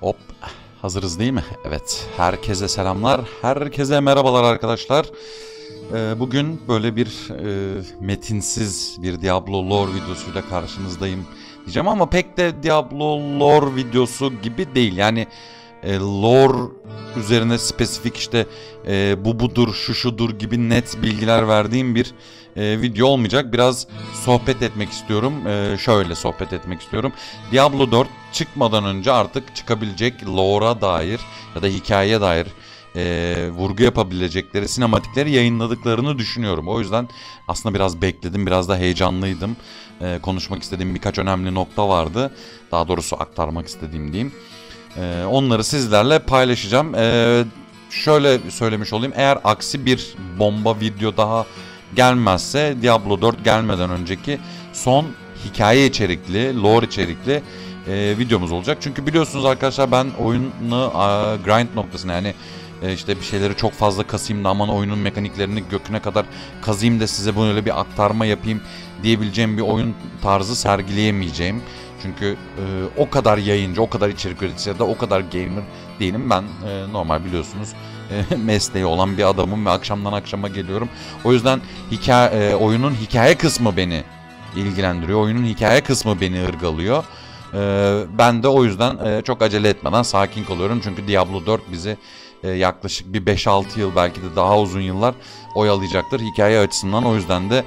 Hop. Hazırız değil mi? Evet. Herkese selamlar. Herkese merhabalar arkadaşlar. Ee, bugün böyle bir e, metinsiz bir Diablo lore videosuyla karşınızdayım diyeceğim ama pek de Diablo lore videosu gibi değil. Yani e, lore üzerine spesifik işte e, bu budur, şu şudur gibi net bilgiler verdiğim bir e, video olmayacak. Biraz sohbet etmek istiyorum. E, şöyle sohbet etmek istiyorum. Diablo 4 çıkmadan önce artık çıkabilecek lore'a dair ya da hikayeye dair e, vurgu yapabilecekleri sinematikleri yayınladıklarını düşünüyorum. O yüzden aslında biraz bekledim, biraz da heyecanlıydım. E, konuşmak istediğim birkaç önemli nokta vardı. Daha doğrusu aktarmak istediğim diyeyim. E, onları sizlerle paylaşacağım. E, şöyle söylemiş olayım. Eğer aksi bir bomba video daha gelmezse Diablo 4 gelmeden önceki son hikaye içerikli, lore içerikli e, videomuz olacak. Çünkü biliyorsunuz arkadaşlar ben oyunu a, grind noktasına yani e, işte bir şeyleri çok fazla kasayım da aman oyunun mekaniklerini göküne kadar kazayım da size böyle bir aktarma yapayım diyebileceğim bir oyun tarzı sergileyemeyeceğim. Çünkü e, o kadar yayıncı, o kadar içerik üreticisi ya da o kadar gamer değilim. Ben e, normal biliyorsunuz e, mesleği olan bir adamım ve akşamdan akşama geliyorum. O yüzden hikaye, e, oyunun hikaye kısmı beni ilgilendiriyor. Oyunun hikaye kısmı beni ırgalıyor. E, ben de o yüzden e, çok acele etmeden sakin kalıyorum. Çünkü Diablo 4 bizi e, yaklaşık bir 5-6 yıl belki de daha uzun yıllar oyalayacaktır hikaye açısından. O yüzden de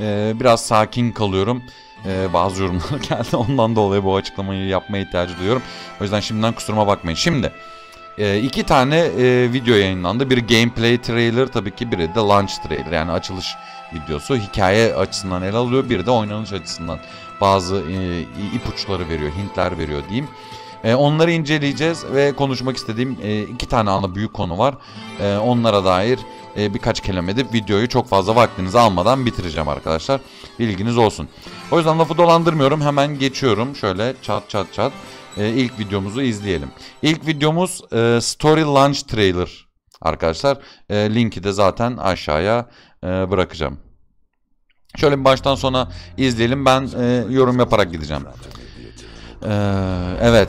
e, biraz sakin kalıyorum. Ee, bazı yorumlar geldi. Ondan dolayı bu açıklamayı yapmaya ihtiyacı duyuyorum. O yüzden şimdiden kusuruma bakmayın. Şimdi e, iki tane e, video yayınlandı. Biri gameplay trailer tabii ki biri de launch trailer. Yani açılış videosu hikaye açısından ele alıyor. Biri de oynanış açısından bazı e, ipuçları veriyor, hintler veriyor diyeyim. Ee, onları inceleyeceğiz ve konuşmak istediğim e, iki tane ana büyük konu var. Ee, onlara dair e, birkaç kelime edip videoyu çok fazla vaktinizi almadan bitireceğim arkadaşlar. Bilginiz olsun. O yüzden lafı dolandırmıyorum. Hemen geçiyorum. Şöyle çat çat çat. E, ilk videomuzu izleyelim. İlk videomuz e, Story Launch Trailer arkadaşlar. linki de zaten aşağıya bırakacağım. Şöyle baştan sona izleyelim. Ben yorum yaparak gideceğim. Ee, evet,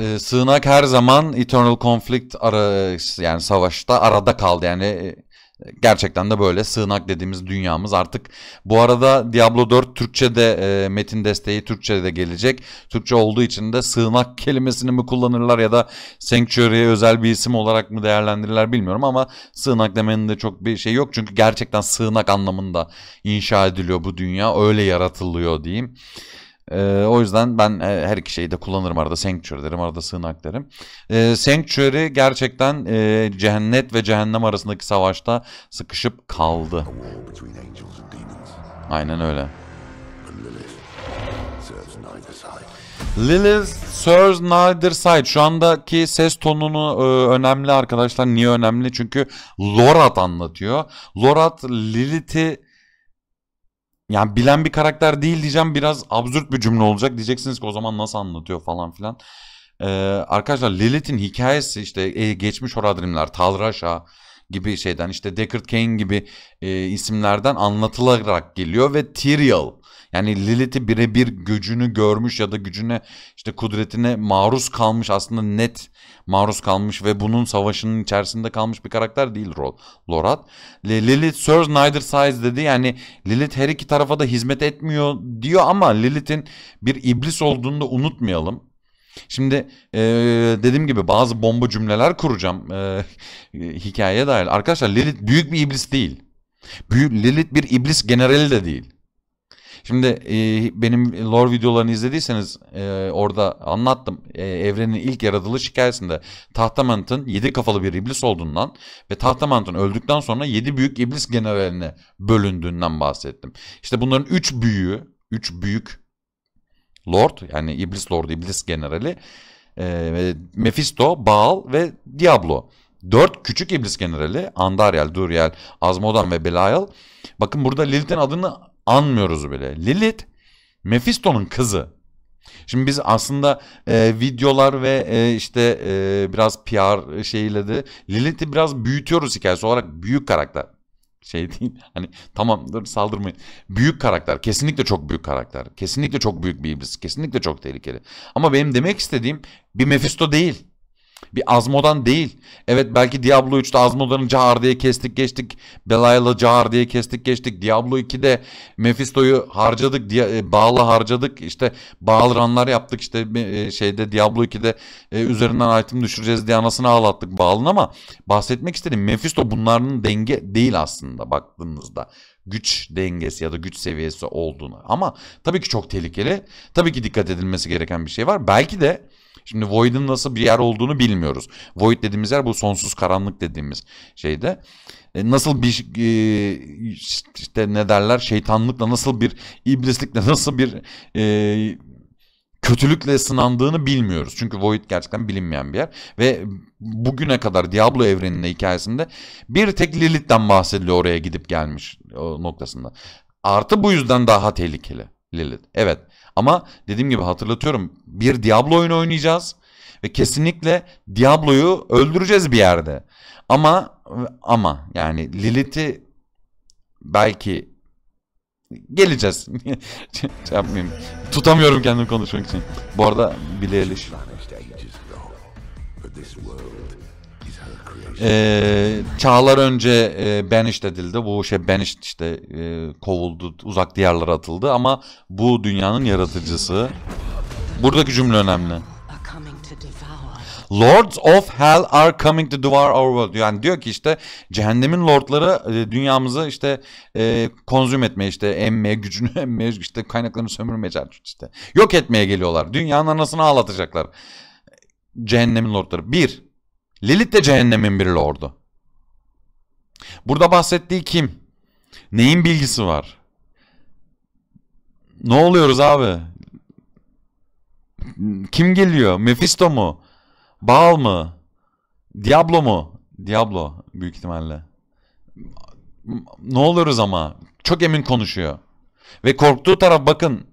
e, sığınak her zaman Eternal Conflict ara yani savaşta arada kaldı. Yani e, gerçekten de böyle sığınak dediğimiz dünyamız artık. Bu arada Diablo 4 Türkçe'de e, metin desteği Türkçe'de gelecek. Türkçe olduğu için de sığınak kelimesini mi kullanırlar ya da Sanctuary'e özel bir isim olarak mı değerlendirirler bilmiyorum ama sığınak demenin de çok bir şey yok. Çünkü gerçekten sığınak anlamında inşa ediliyor bu dünya. Öyle yaratılıyor diyeyim. Ee, o yüzden ben e, her iki şeyi de kullanırım arada Sanctuary derim arada sığınak derim. Ee, Sanctuary gerçekten e, cehennet ve cehennem arasındaki savaşta sıkışıp kaldı. Aynen öyle. Lilith serves neither side. Şu andaki ses tonunu e, önemli arkadaşlar. Niye önemli? Çünkü Lorat anlatıyor. Lorat Lilith'i yani bilen bir karakter değil diyeceğim biraz absürt bir cümle olacak. Diyeceksiniz ki o zaman nasıl anlatıyor falan filan. Ee, arkadaşlar Lilith'in hikayesi işte e, geçmiş Horadrimler, Talraşa gibi şeyden işte Deckard Cain gibi e, isimlerden anlatılarak geliyor ve Tyrael yani Lilith'i birebir gücünü görmüş ya da gücüne işte kudretine maruz kalmış aslında net maruz kalmış ve bunun savaşının içerisinde kalmış bir karakter değil Rol, Lorat. Lilith serves neither sides dedi. Yani Lilith her iki tarafa da hizmet etmiyor diyor ama Lilith'in bir iblis olduğunu da unutmayalım. Şimdi e, dediğim gibi bazı bomba cümleler kuracağım e, hikayeye dair. Arkadaşlar Lilith büyük bir iblis değil. Büyük, Lilith bir iblis generali de değil. Şimdi e, benim lore videolarını izlediyseniz e, orada anlattım. E, evrenin ilk yaratılış hikayesinde Tahtamant'ın yedi kafalı bir iblis olduğundan ve Tahtamant'ın öldükten sonra yedi büyük iblis generaline bölündüğünden bahsettim. İşte bunların üç büyüğü, üç büyük lord yani iblis lordu, iblis generali e, Mephisto, Baal ve Diablo. Dört küçük iblis generali Andariel, Duriel, Azmodan ve Belial. Bakın burada Lilith'in adını anmıyoruz bile. Lilith Mephisto'nun kızı. Şimdi biz aslında e, videolar ve e, işte e, biraz PR şeyiyle de Lilith'i biraz büyütüyoruz hikayesi olarak büyük karakter. Şey değil hani tamamdır saldırmayın. Büyük karakter kesinlikle çok büyük karakter. Kesinlikle çok büyük bir iblis. Kesinlikle çok tehlikeli. Ama benim demek istediğim bir Mephisto değil. Bir Azmo'dan değil. Evet belki Diablo 3'te Azmo'dan Cahar diye kestik geçtik. Belayla Cahar diye kestik geçtik. Diablo 2'de Mephisto'yu harcadık. E, bağlı harcadık. İşte bağlı ranlar yaptık. İşte e, şeyde Diablo 2'de e, üzerinden item düşüreceğiz diye anasını ağlattık bağlın ama bahsetmek istedim. Mephisto bunların denge değil aslında baktığınızda güç dengesi ya da güç seviyesi olduğunu. Ama tabii ki çok tehlikeli. Tabii ki dikkat edilmesi gereken bir şey var. Belki de Şimdi Void'in nasıl bir yer olduğunu bilmiyoruz. Void dediğimiz yer bu sonsuz karanlık dediğimiz şeyde. E, nasıl bir e, işte ne derler şeytanlıkla nasıl bir iblislikle nasıl bir e, kötülükle sınandığını bilmiyoruz. Çünkü Void gerçekten bilinmeyen bir yer. Ve bugüne kadar Diablo evreninde hikayesinde bir tek Lilith'ten bahsediliyor oraya gidip gelmiş o noktasında. Artı bu yüzden daha tehlikeli Lilith. Evet ama dediğim gibi hatırlatıyorum bir Diablo oyunu oynayacağız ve kesinlikle Diablo'yu öldüreceğiz bir yerde. Ama ama yani Lilith'i belki geleceğiz. şey yapmayayım. Tutamıyorum kendimi konuşmak için. Bu arada Billie ee, çağlar önce e, banished edildi. Bu şey banished işte e, kovuldu, uzak diyarlara atıldı ama bu dünyanın yaratıcısı. Buradaki cümle önemli. Lords of Hell are coming to devour our world. Yani diyor ki işte cehennemin lordları e, dünyamızı işte e, konzüm etmeye işte emmeye gücünü emmeye işte kaynaklarını sömürmeye çalışıyor işte. Yok etmeye geliyorlar. Dünyanın anasını ağlatacaklar. Cehennemin lordları. Bir. Lilith de cehennemin bir lordu. Burada bahsettiği kim? Neyin bilgisi var? Ne oluyoruz abi? Kim geliyor? Mephisto mu? Baal mı? Diablo mu? Diablo büyük ihtimalle. Ne oluyoruz ama? Çok emin konuşuyor. Ve korktuğu taraf bakın.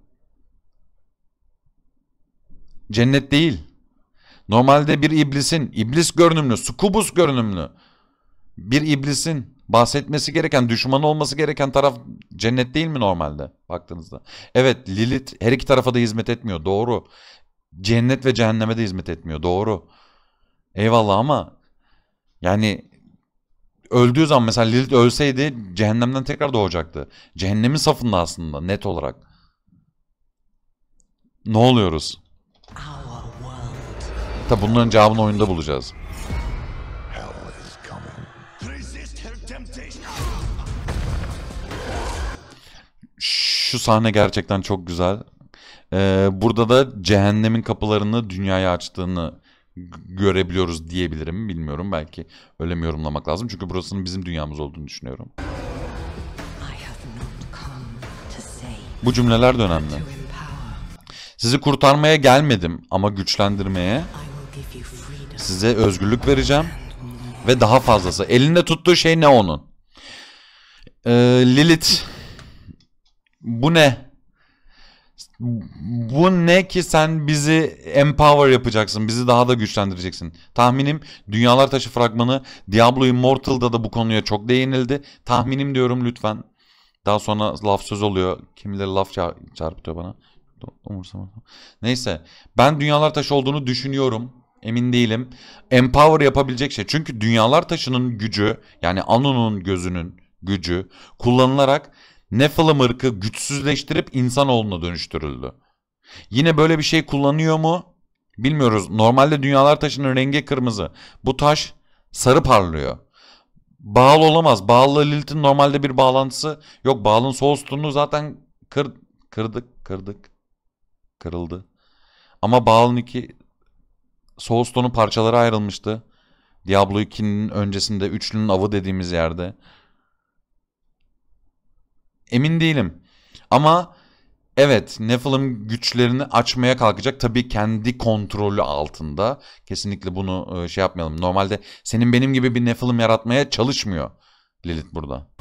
Cennet değil. Normalde bir iblisin, iblis görünümlü, sukubus görünümlü bir iblisin bahsetmesi gereken, düşmanı olması gereken taraf cennet değil mi normalde baktığınızda? Evet Lilith her iki tarafa da hizmet etmiyor doğru. Cennet ve cehenneme de hizmet etmiyor doğru. Eyvallah ama yani öldüğü zaman mesela Lilith ölseydi cehennemden tekrar doğacaktı. Cehennemin safında aslında net olarak. Ne oluyoruz? Tabi bunların cevabını oyunda bulacağız. Şu sahne gerçekten çok güzel. Ee, burada da cehennemin kapılarını dünyaya açtığını görebiliyoruz diyebilirim. Bilmiyorum belki öyle mi yorumlamak lazım. Çünkü burasının bizim dünyamız olduğunu düşünüyorum. Bu cümleler de önemli. Sizi kurtarmaya gelmedim ama güçlendirmeye Size özgürlük vereceğim. Ve daha fazlası. Elinde tuttuğu şey ne onun? Ee, Lilith. Bu ne? Bu ne ki sen bizi empower yapacaksın. Bizi daha da güçlendireceksin. Tahminim Dünyalar Taşı fragmanı Diablo Immortal'da da bu konuya çok değinildi. Tahminim diyorum lütfen. Daha sonra laf söz oluyor. Kimileri laf çarpıtıyor bana. Umursamadım. Neyse. Ben Dünyalar Taşı olduğunu düşünüyorum emin değilim. Empower yapabilecek şey. Çünkü dünyalar taşının gücü yani Anu'nun gözünün gücü kullanılarak Nephilim ırkı güçsüzleştirip insanoğluna dönüştürüldü. Yine böyle bir şey kullanıyor mu? Bilmiyoruz. Normalde dünyalar taşının rengi kırmızı. Bu taş sarı parlıyor. Bağlı olamaz. Bağlı Lilith'in normalde bir bağlantısı yok. Bağlın Soulstone'u zaten kır, kırdık, kırdık, kırıldı. Ama Bağlın iki Soulstone'un parçalara ayrılmıştı. Diablo 2'nin öncesinde üçlünün avı dediğimiz yerde. Emin değilim. Ama evet Nephilim güçlerini açmaya kalkacak. Tabii kendi kontrolü altında. Kesinlikle bunu e, şey yapmayalım. Normalde senin benim gibi bir Nephilim yaratmaya çalışmıyor Lilith burada.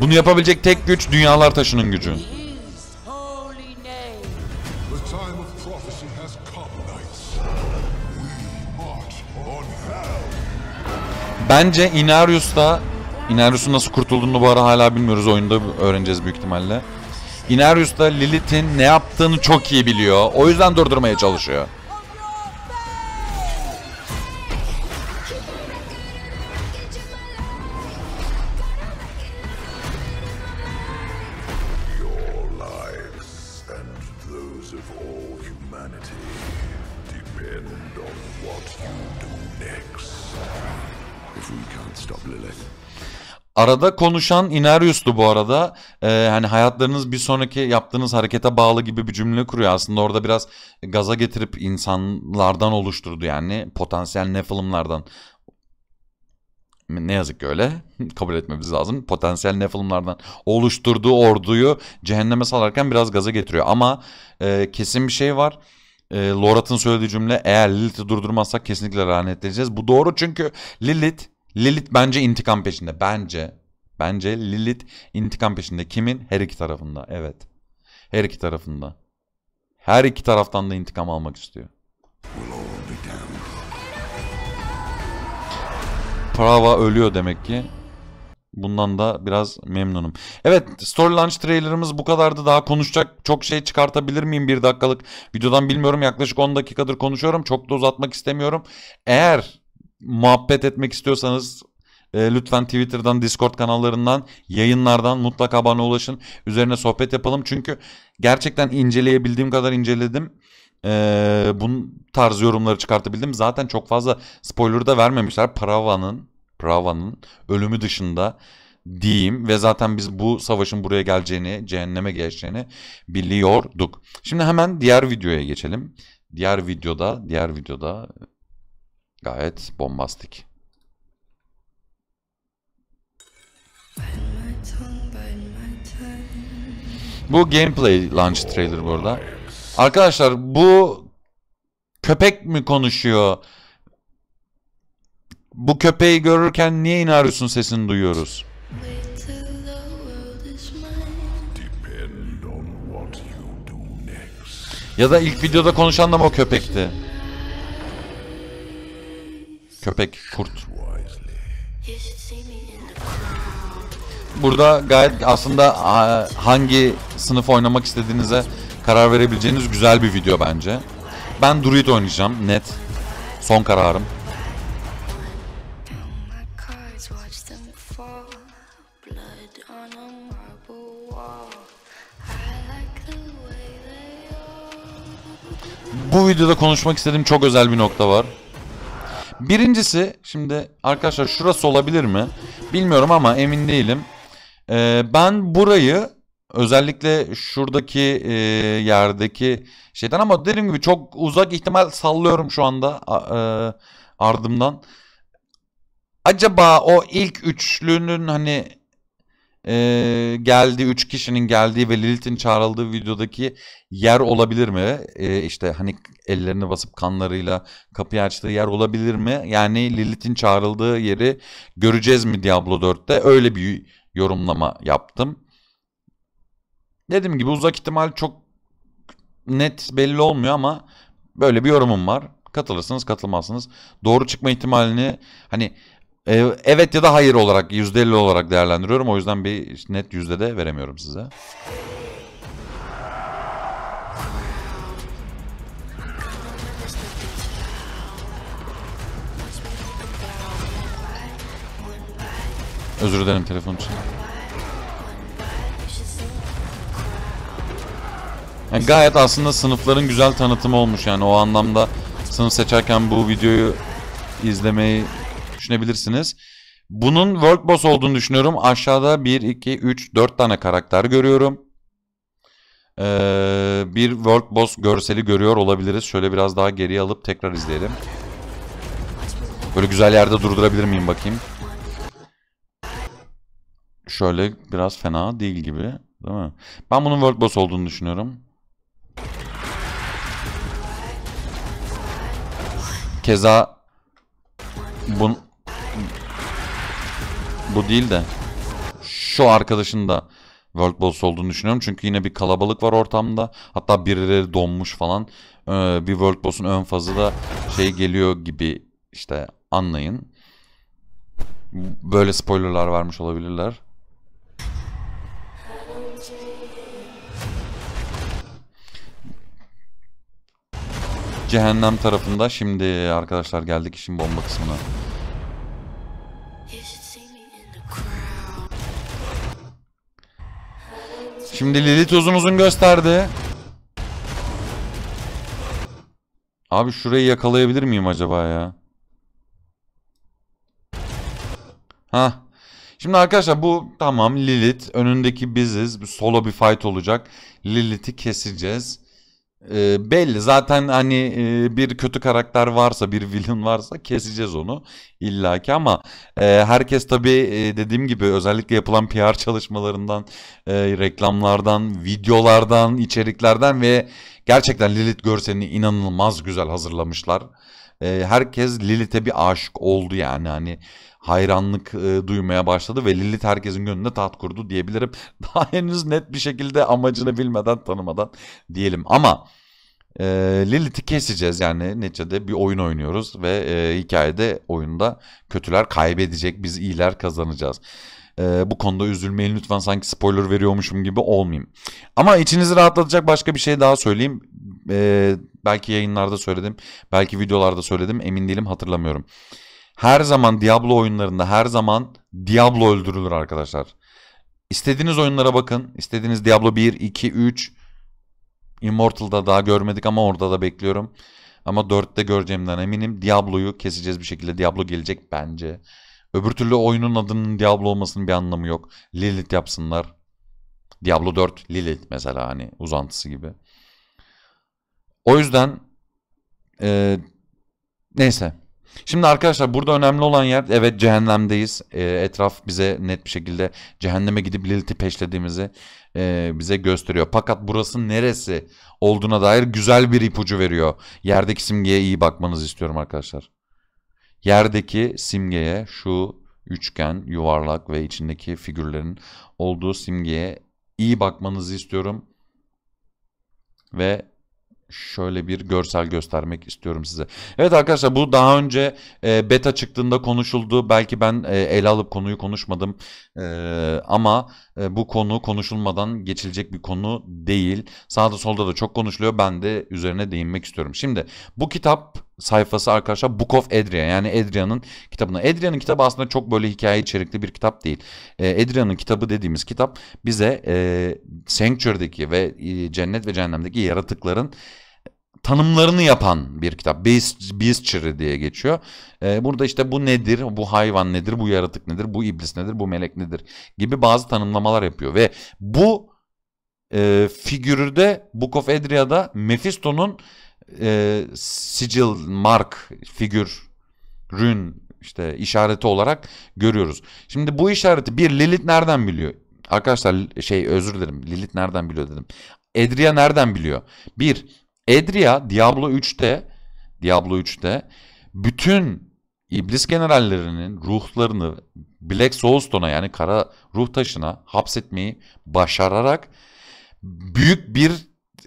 Bunu yapabilecek tek güç dünyalar taşının gücü. Bence Inarius da Inarius'un nasıl kurtulduğunu bu ara hala bilmiyoruz. Oyunda öğreneceğiz büyük ihtimalle. Inarius da Lilith'in ne yaptığını çok iyi biliyor. O yüzden durdurmaya çalışıyor. Arada konuşan Inarius'tu bu arada. Ee, hani hayatlarınız bir sonraki yaptığınız harekete bağlı gibi bir cümle kuruyor. Aslında orada biraz gaza getirip insanlardan oluşturdu yani. Potansiyel Nephilim'lardan. Ne yazık ki öyle. Kabul etmemiz lazım. Potansiyel Nephilim'lardan oluşturduğu orduyu cehenneme salarken biraz gaza getiriyor. Ama e, kesin bir şey var. E, Lorat'ın söylediği cümle eğer Lilith'i durdurmazsak kesinlikle lanetleyeceğiz. Bu doğru çünkü Lilith Lilith bence intikam peşinde. Bence. Bence Lilith intikam peşinde. Kimin? Her iki tarafında. Evet. Her iki tarafında. Her iki taraftan da intikam almak istiyor. Prava ölüyor demek ki. Bundan da biraz memnunum. Evet Story Launch trailerımız bu kadardı. Daha konuşacak çok şey çıkartabilir miyim bir dakikalık videodan bilmiyorum. Yaklaşık 10 dakikadır konuşuyorum. Çok da uzatmak istemiyorum. Eğer muhabbet etmek istiyorsanız e, lütfen Twitter'dan, Discord kanallarından, yayınlardan mutlaka bana ulaşın. Üzerine sohbet yapalım. Çünkü gerçekten inceleyebildiğim kadar inceledim. E, bunun tarz yorumları çıkartabildim. Zaten çok fazla spoiler da vermemişler. Prava'nın Prava'nın ölümü dışında diyeyim ve zaten biz bu savaşın buraya geleceğini, cehenneme geçeceğini biliyorduk. Şimdi hemen diğer videoya geçelim. Diğer videoda, diğer videoda Gayet bombastik. Bu gameplay launch trailer burada. Arkadaşlar bu köpek mi konuşuyor? Bu köpeği görürken niye inarıyorsun sesini duyuyoruz? Ya da ilk videoda konuşan da mı o köpekti? köpek, kurt. Burada gayet aslında hangi sınıf oynamak istediğinize karar verebileceğiniz güzel bir video bence. Ben Druid oynayacağım net. Son kararım. Bu videoda konuşmak istediğim çok özel bir nokta var. Birincisi şimdi arkadaşlar şurası olabilir mi? Bilmiyorum ama emin değilim. Ee, ben burayı özellikle şuradaki e, yerdeki şeyden ama dediğim gibi çok uzak ihtimal sallıyorum şu anda e, ardımdan. Acaba o ilk üçlünün hani e, geldiği 3 kişinin geldiği ve Lilith'in çağrıldığı videodaki yer olabilir mi? E, işte hani ellerini basıp kanlarıyla kapıyı açtığı yer olabilir mi? Yani Lilith'in çağrıldığı yeri göreceğiz mi Diablo 4'te? Öyle bir yorumlama yaptım. Dediğim gibi uzak ihtimal çok net belli olmuyor ama böyle bir yorumum var. Katılırsınız katılmazsınız. Doğru çıkma ihtimalini hani Evet ya da hayır olarak %50 olarak değerlendiriyorum. O yüzden bir net yüzde de veremiyorum size. Özür dilerim telefon için. Yani gayet aslında sınıfların güzel tanıtımı olmuş yani o anlamda sınıf seçerken bu videoyu izlemeyi düşünebilirsiniz. Bunun World Boss olduğunu düşünüyorum. Aşağıda 1, 2, 3, 4 tane karakter görüyorum. Ee, bir World Boss görseli görüyor olabiliriz. Şöyle biraz daha geriye alıp tekrar izleyelim. Böyle güzel yerde durdurabilir miyim bakayım. Şöyle biraz fena değil gibi. Değil mi? Ben bunun World Boss olduğunu düşünüyorum. Keza bun bu değil de şu arkadaşın da World Boss olduğunu düşünüyorum. Çünkü yine bir kalabalık var ortamda. Hatta birileri donmuş falan. Ee, bir World Boss'un ön fazı da şey geliyor gibi işte anlayın. Böyle spoilerlar vermiş olabilirler. Cehennem tarafında şimdi arkadaşlar geldik işin bomba kısmına. Şimdi Lilith uzun uzun gösterdi. Abi şurayı yakalayabilir miyim acaba ya? Ha. Şimdi arkadaşlar bu tamam Lilith önündeki biziz. Solo bir fight olacak. Lilith'i keseceğiz. E, belli zaten hani e, bir kötü karakter varsa bir villain varsa keseceğiz onu illaki ama e, herkes tabi e, dediğim gibi özellikle yapılan PR çalışmalarından e, reklamlardan videolardan içeriklerden ve gerçekten Lilith görselini inanılmaz güzel hazırlamışlar. E, herkes Lilith'e bir aşık oldu yani hani hayranlık e, duymaya başladı ve Lilith herkesin gönlünde taht kurdu diyebilirim. Daha henüz net bir şekilde amacını bilmeden tanımadan diyelim ama e, Lilith'i keseceğiz yani neticede bir oyun oynuyoruz ve e, hikayede oyunda kötüler kaybedecek biz iyiler kazanacağız. E, bu konuda üzülmeyin lütfen sanki spoiler veriyormuşum gibi olmayayım. Ama içinizi rahatlatacak başka bir şey daha söyleyeyim. E, belki yayınlarda söyledim belki videolarda söyledim emin değilim hatırlamıyorum. Her zaman Diablo oyunlarında her zaman Diablo öldürülür arkadaşlar. İstediğiniz oyunlara bakın. İstediğiniz Diablo 1, 2, 3. Immortal'da daha görmedik ama orada da bekliyorum. Ama 4'te göreceğimden eminim. Diablo'yu keseceğiz bir şekilde. Diablo gelecek bence. Öbür türlü oyunun adının Diablo olmasının bir anlamı yok. Lilith yapsınlar. Diablo 4 Lilith mesela hani uzantısı gibi. O yüzden e, neyse Şimdi arkadaşlar burada önemli olan yer evet cehennemdeyiz. E, etraf bize net bir şekilde cehenneme gidip Lilith'i peşlediğimizi e, bize gösteriyor. Fakat burası neresi olduğuna dair güzel bir ipucu veriyor. Yerdeki simgeye iyi bakmanızı istiyorum arkadaşlar. Yerdeki simgeye şu üçgen, yuvarlak ve içindeki figürlerin olduğu simgeye iyi bakmanızı istiyorum. Ve şöyle bir görsel göstermek istiyorum size. Evet arkadaşlar bu daha önce e, beta çıktığında konuşuldu. Belki ben e, ele alıp konuyu konuşmadım. E, ama e, bu konu konuşulmadan geçilecek bir konu değil. Sağda solda da çok konuşuluyor. Ben de üzerine değinmek istiyorum. Şimdi bu kitap sayfası arkadaşlar Book of Edria yani Edria'nın kitabına. Edria'nın kitabı aslında çok böyle hikaye içerikli bir kitap değil. E, Edria'nın kitabı dediğimiz kitap bize e, Sanctuary'deki ve e, cennet ve cehennemdeki yaratıkların tanımlarını yapan bir kitap. Beast, Beastry diye geçiyor. Ee, burada işte bu nedir, bu hayvan nedir, bu yaratık nedir, bu iblis nedir, bu melek nedir gibi bazı tanımlamalar yapıyor. Ve bu e, figürde Book of Edria'da Mephisto'nun e, ee, sicil, mark, figür, rün işte işareti olarak görüyoruz. Şimdi bu işareti bir Lilith nereden biliyor? Arkadaşlar şey özür dilerim Lilith nereden biliyor dedim. Edria nereden biliyor? Bir, Edria Diablo 3'te Diablo 3'te bütün iblis generallerinin ruhlarını Black Soulstone'a yani kara ruh taşına hapsetmeyi başararak büyük bir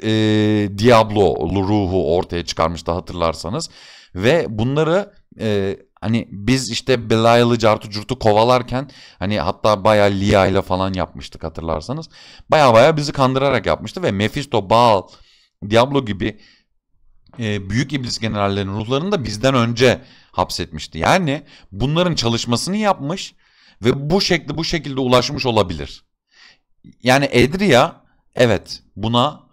e, Diablo ruhu ortaya çıkarmıştı hatırlarsanız. Ve bunları e, hani biz işte Belial'ı cartu curtu kovalarken hani hatta baya Lia ile falan yapmıştık hatırlarsanız. Baya baya bizi kandırarak yapmıştı ve Mephisto, Baal, Diablo gibi e, büyük iblis generallerin ruhlarını da bizden önce hapsetmişti. Yani bunların çalışmasını yapmış ve bu şekli bu şekilde ulaşmış olabilir. Yani Edria evet buna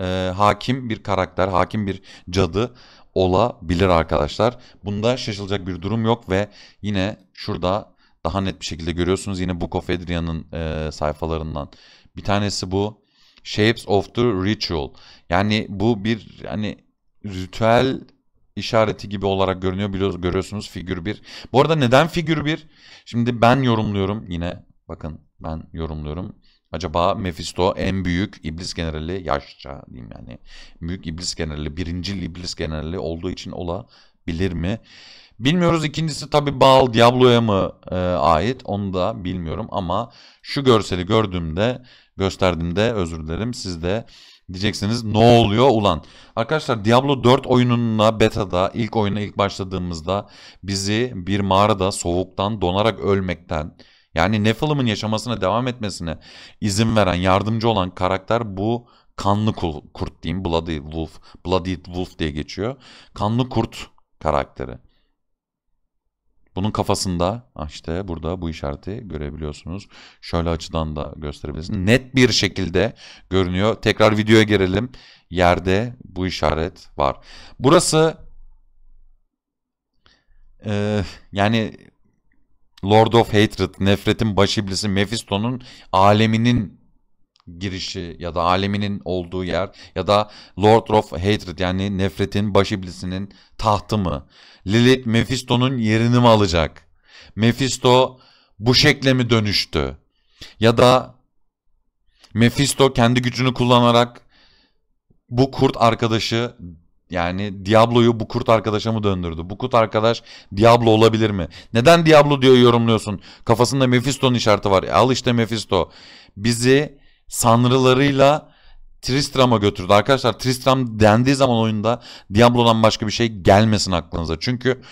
e, hakim bir karakter, hakim bir cadı olabilir arkadaşlar. Bunda şaşılacak bir durum yok ve yine şurada daha net bir şekilde görüyorsunuz. Yine Book of Adrian'ın e, sayfalarından. Bir tanesi bu. Shapes of the Ritual. Yani bu bir hani ritüel işareti gibi olarak görünüyor. Biliyoruz, görüyorsunuz figür 1. Bu arada neden figür 1? Şimdi ben yorumluyorum yine. Bakın ben yorumluyorum. Acaba Mephisto en büyük iblis generali yaşça diyeyim yani. Büyük iblis generali, birinci iblis generali olduğu için olabilir mi? Bilmiyoruz ikincisi tabi Baal Diablo'ya mı e, ait onu da bilmiyorum ama şu görseli gördüğümde gösterdiğimde özür dilerim siz de diyeceksiniz ne oluyor ulan. Arkadaşlar Diablo 4 oyununa betada ilk oyuna ilk başladığımızda bizi bir mağarada soğuktan donarak ölmekten yani Nephilim'in yaşamasına devam etmesine izin veren, yardımcı olan karakter bu kanlı kurt diyeyim. Bloody Wolf, Bloody Wolf diye geçiyor. Kanlı kurt karakteri. Bunun kafasında ah işte burada bu işareti görebiliyorsunuz. Şöyle açıdan da gösterebilirsiniz. Net bir şekilde görünüyor. Tekrar videoya gelelim. Yerde bu işaret var. Burası e, yani Lord of Hatred, Nefretin Başiblisi Mephisto'nun aleminin girişi ya da aleminin olduğu yer ya da Lord of Hatred yani nefretin başiblisinin tahtı mı? Lilith Mephisto'nun yerini mi alacak? Mephisto bu şekle mi dönüştü? Ya da Mephisto kendi gücünü kullanarak bu kurt arkadaşı yani Diablo'yu bu kurt arkadaşa mı döndürdü? Bu kurt arkadaş Diablo olabilir mi? Neden Diablo diyor yorumluyorsun? Kafasında Mephisto'nun işareti var. E, al işte Mephisto. Bizi sanrılarıyla Tristram'a götürdü. Arkadaşlar Tristram dendiği zaman oyunda Diablo'dan başka bir şey gelmesin aklınıza. Çünkü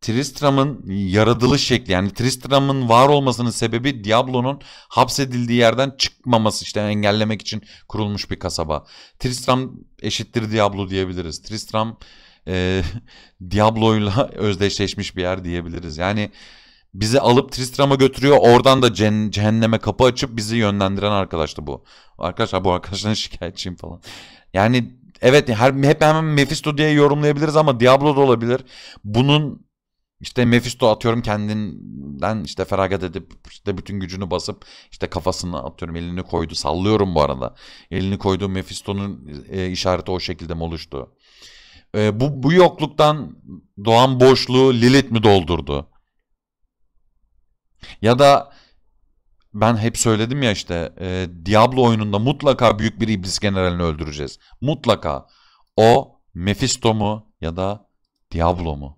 Tristram'ın yaratılış şekli yani Tristram'ın var olmasının sebebi Diablo'nun hapsedildiği yerden çıkmaması işte engellemek için kurulmuş bir kasaba. Tristram eşittir Diablo diyebiliriz. Tristram e, Diablo'yla özdeşleşmiş bir yer diyebiliriz. Yani bizi alıp Tristram'a götürüyor. Oradan da cen- cehenneme kapı açıp bizi yönlendiren arkadaştı bu. Arkadaşlar bu arkadaştan şikayetçiyim falan. Yani evet her, hep hemen Mephisto diye yorumlayabiliriz ama Diablo da olabilir. Bunun işte Mephisto atıyorum kendinden işte feragat edip işte bütün gücünü basıp işte kafasını atıyorum elini koydu. Sallıyorum bu arada. Elini koyduğu Mephisto'nun e, işareti o şekilde mi oluştu? E, bu, bu yokluktan doğan boşluğu Lilith mi doldurdu? Ya da ben hep söyledim ya işte e, Diablo oyununda mutlaka büyük bir iblis generalini öldüreceğiz. Mutlaka. O Mephisto mu ya da Diablo mu?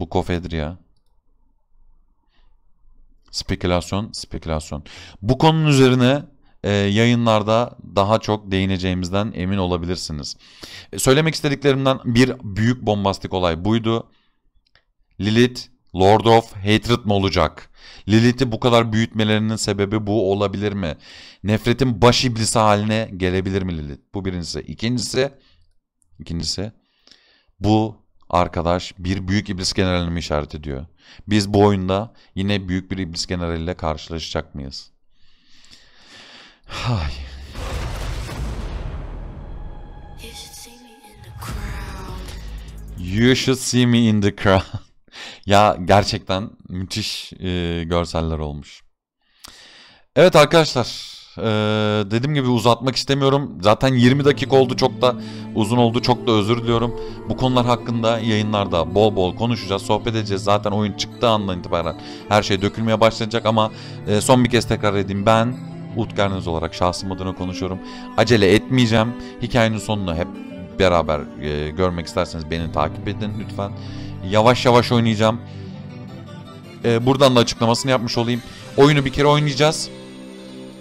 Bu kofedir ya. Spekülasyon, spekülasyon. Bu konunun üzerine e, yayınlarda daha çok değineceğimizden emin olabilirsiniz. E, söylemek istediklerimden bir büyük bombastik olay buydu. Lilith Lord of Hatred mi olacak? Lilith'i bu kadar büyütmelerinin sebebi bu olabilir mi? Nefretin baş iblisi haline gelebilir mi Lilith? Bu birincisi. İkincisi, ikincisi bu arkadaş bir büyük iblis generalini işaret ediyor. Biz bu oyunda yine büyük bir iblis generaliyle karşılaşacak mıyız? Hay. You should see me in the crowd. ya gerçekten müthiş e, görseller olmuş. Evet arkadaşlar ee, dediğim gibi uzatmak istemiyorum. Zaten 20 dakika oldu çok da uzun oldu. Çok da özür diliyorum. Bu konular hakkında yayınlarda bol bol konuşacağız, sohbet edeceğiz. Zaten oyun çıktığı andan itibaren her şey dökülmeye başlayacak ama e, son bir kez tekrar edeyim. Ben Utkarnız olarak şahsım adına konuşuyorum. Acele etmeyeceğim. Hikayenin sonunu hep beraber e, görmek isterseniz beni takip edin lütfen. Yavaş yavaş oynayacağım. E, buradan da açıklamasını yapmış olayım. Oyunu bir kere oynayacağız.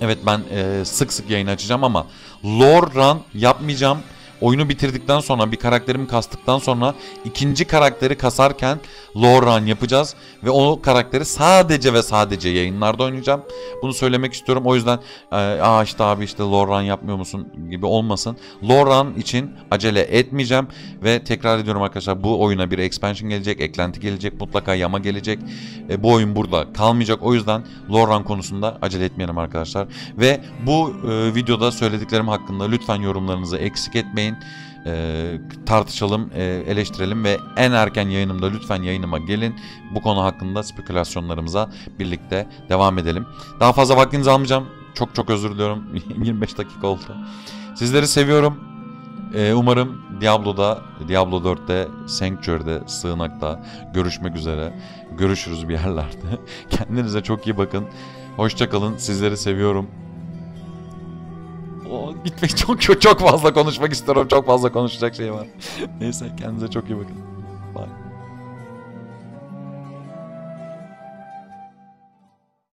Evet ben e, sık sık yayın açacağım ama lore run yapmayacağım oyunu bitirdikten sonra bir karakterimi kastıktan sonra ikinci karakteri kasarken lore run yapacağız. Ve o karakteri sadece ve sadece yayınlarda oynayacağım. Bunu söylemek istiyorum. O yüzden e, aa işte abi işte lore run yapmıyor musun gibi olmasın. Lore run için acele etmeyeceğim. Ve tekrar ediyorum arkadaşlar bu oyuna bir expansion gelecek, eklenti gelecek, mutlaka yama gelecek. E, bu oyun burada kalmayacak. O yüzden lore run konusunda acele etmeyelim arkadaşlar. Ve bu e, videoda söylediklerim hakkında lütfen yorumlarınızı eksik etmeyin etmeyin. E, tartışalım, e, eleştirelim ve en erken yayınımda lütfen yayınıma gelin. Bu konu hakkında spekülasyonlarımıza birlikte devam edelim. Daha fazla vaktinizi almayacağım. Çok çok özür diliyorum. 25 dakika oldu. Sizleri seviyorum. E, umarım Diablo'da, Diablo 4'te, Sanctuary'de, Sığınak'ta görüşmek üzere. Görüşürüz bir yerlerde. Kendinize çok iyi bakın. Hoşçakalın. Sizleri seviyorum o gitmek çok çok fazla konuşmak istiyorum. Çok fazla konuşacak şey var. Neyse kendinize çok iyi bakın.